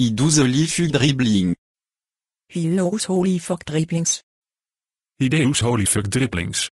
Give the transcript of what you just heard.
He does a leafy dribbling. He does holy fuck dribblings. He does holy fuck dribblings.